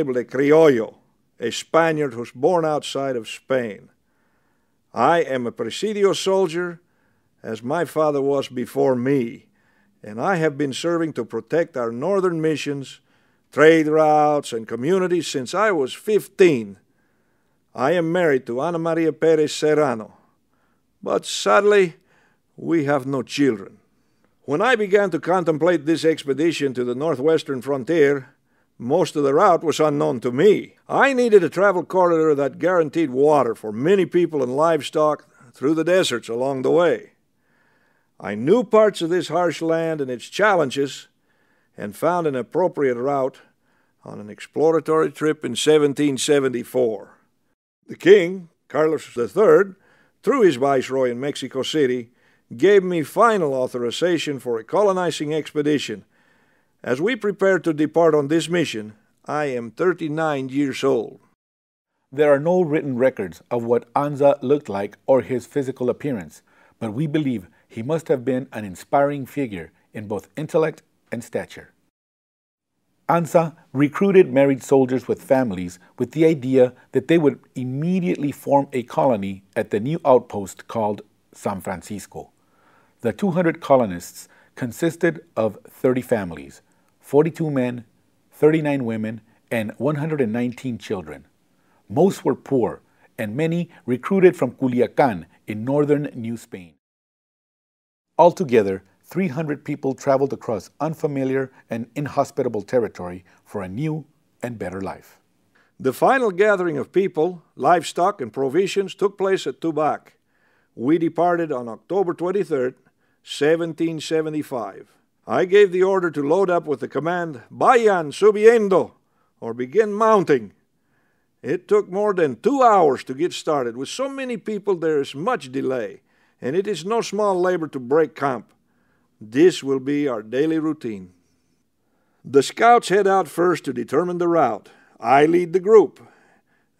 labeled a criollo, a Spaniard who's born outside of Spain. I am a presidio soldier, as my father was before me, and I have been serving to protect our northern missions, trade routes, and communities since I was 15. I am married to Ana Maria Perez Serrano, but sadly, we have no children. When I began to contemplate this expedition to the northwestern frontier, most of the route was unknown to me. I needed a travel corridor that guaranteed water for many people and livestock through the deserts along the way. I knew parts of this harsh land and its challenges and found an appropriate route on an exploratory trip in 1774. The king, Carlos III, through his viceroy in Mexico City, gave me final authorization for a colonizing expedition as we prepare to depart on this mission, I am 39 years old. There are no written records of what Anza looked like or his physical appearance, but we believe he must have been an inspiring figure in both intellect and stature. Anza recruited married soldiers with families with the idea that they would immediately form a colony at the new outpost called San Francisco. The 200 colonists consisted of 30 families, 42 men, 39 women, and 119 children. Most were poor, and many recruited from Culiacan in northern New Spain. Altogether, 300 people traveled across unfamiliar and inhospitable territory for a new and better life. The final gathering of people, livestock, and provisions took place at Tubac. We departed on October 23, 1775. I gave the order to load up with the command, Bayan subiendo, or begin mounting. It took more than two hours to get started. With so many people, there is much delay, and it is no small labor to break camp. This will be our daily routine. The scouts head out first to determine the route. I lead the group,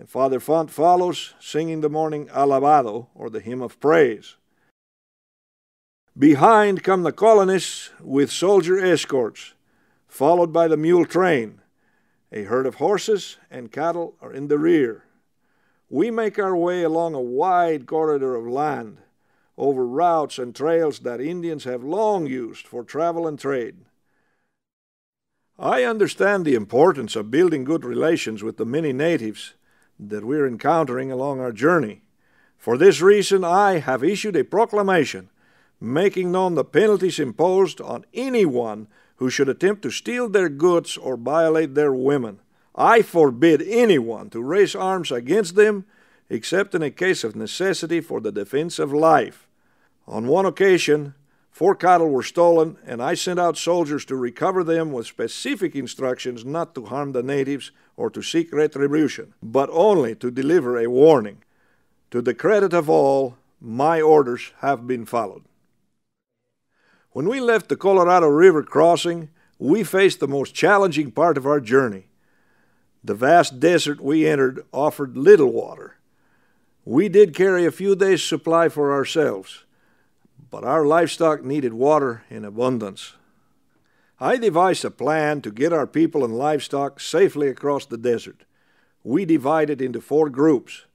and Father Font follows, singing the morning Alabado, or the hymn of praise. Behind come the colonists with soldier escorts, followed by the mule train. A herd of horses and cattle are in the rear. We make our way along a wide corridor of land, over routes and trails that Indians have long used for travel and trade. I understand the importance of building good relations with the many natives that we're encountering along our journey. For this reason, I have issued a proclamation making known the penalties imposed on anyone who should attempt to steal their goods or violate their women. I forbid anyone to raise arms against them except in a case of necessity for the defense of life. On one occasion, four cattle were stolen, and I sent out soldiers to recover them with specific instructions not to harm the natives or to seek retribution, but only to deliver a warning. To the credit of all, my orders have been followed. When we left the Colorado River crossing, we faced the most challenging part of our journey. The vast desert we entered offered little water. We did carry a few days' supply for ourselves, but our livestock needed water in abundance. I devised a plan to get our people and livestock safely across the desert. We divided into four groups.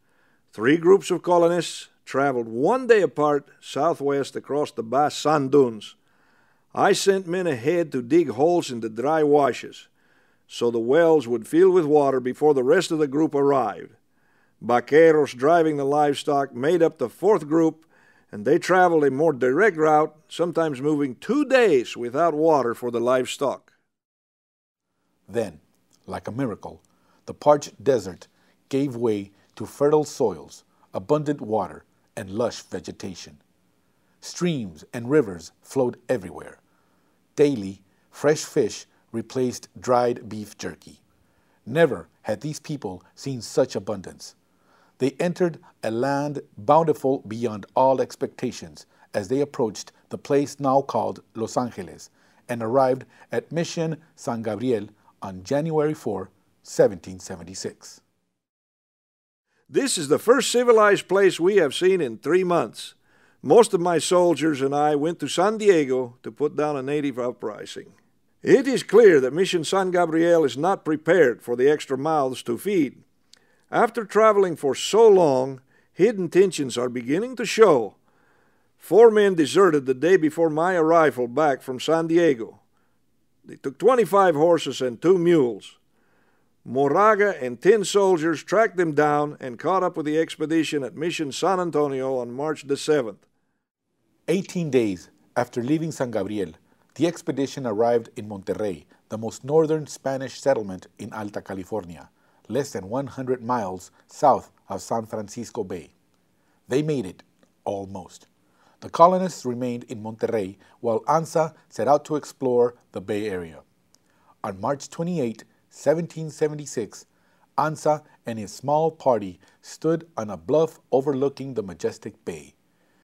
Three groups of colonists traveled one day apart southwest across the Bas Sand Dunes I sent men ahead to dig holes in the dry washes so the wells would fill with water before the rest of the group arrived. Vaqueros driving the livestock made up the fourth group, and they traveled a more direct route, sometimes moving two days without water for the livestock. Then, like a miracle, the parched desert gave way to fertile soils, abundant water, and lush vegetation. Streams and rivers flowed everywhere. Daily, fresh fish replaced dried beef jerky. Never had these people seen such abundance. They entered a land bountiful beyond all expectations as they approached the place now called Los Angeles and arrived at Mission San Gabriel on January 4, 1776. This is the first civilized place we have seen in three months. Most of my soldiers and I went to San Diego to put down a native uprising. It is clear that Mission San Gabriel is not prepared for the extra mouths to feed. After traveling for so long, hidden tensions are beginning to show. Four men deserted the day before my arrival back from San Diego. They took 25 horses and two mules. Moraga and 10 soldiers tracked them down and caught up with the expedition at Mission San Antonio on March the 7th. 18 days after leaving San Gabriel, the expedition arrived in Monterrey, the most northern Spanish settlement in Alta California, less than 100 miles south of San Francisco Bay. They made it, almost. The colonists remained in Monterrey while ANSA set out to explore the Bay Area. On March 28, 1776, ANSA and his small party stood on a bluff overlooking the majestic bay.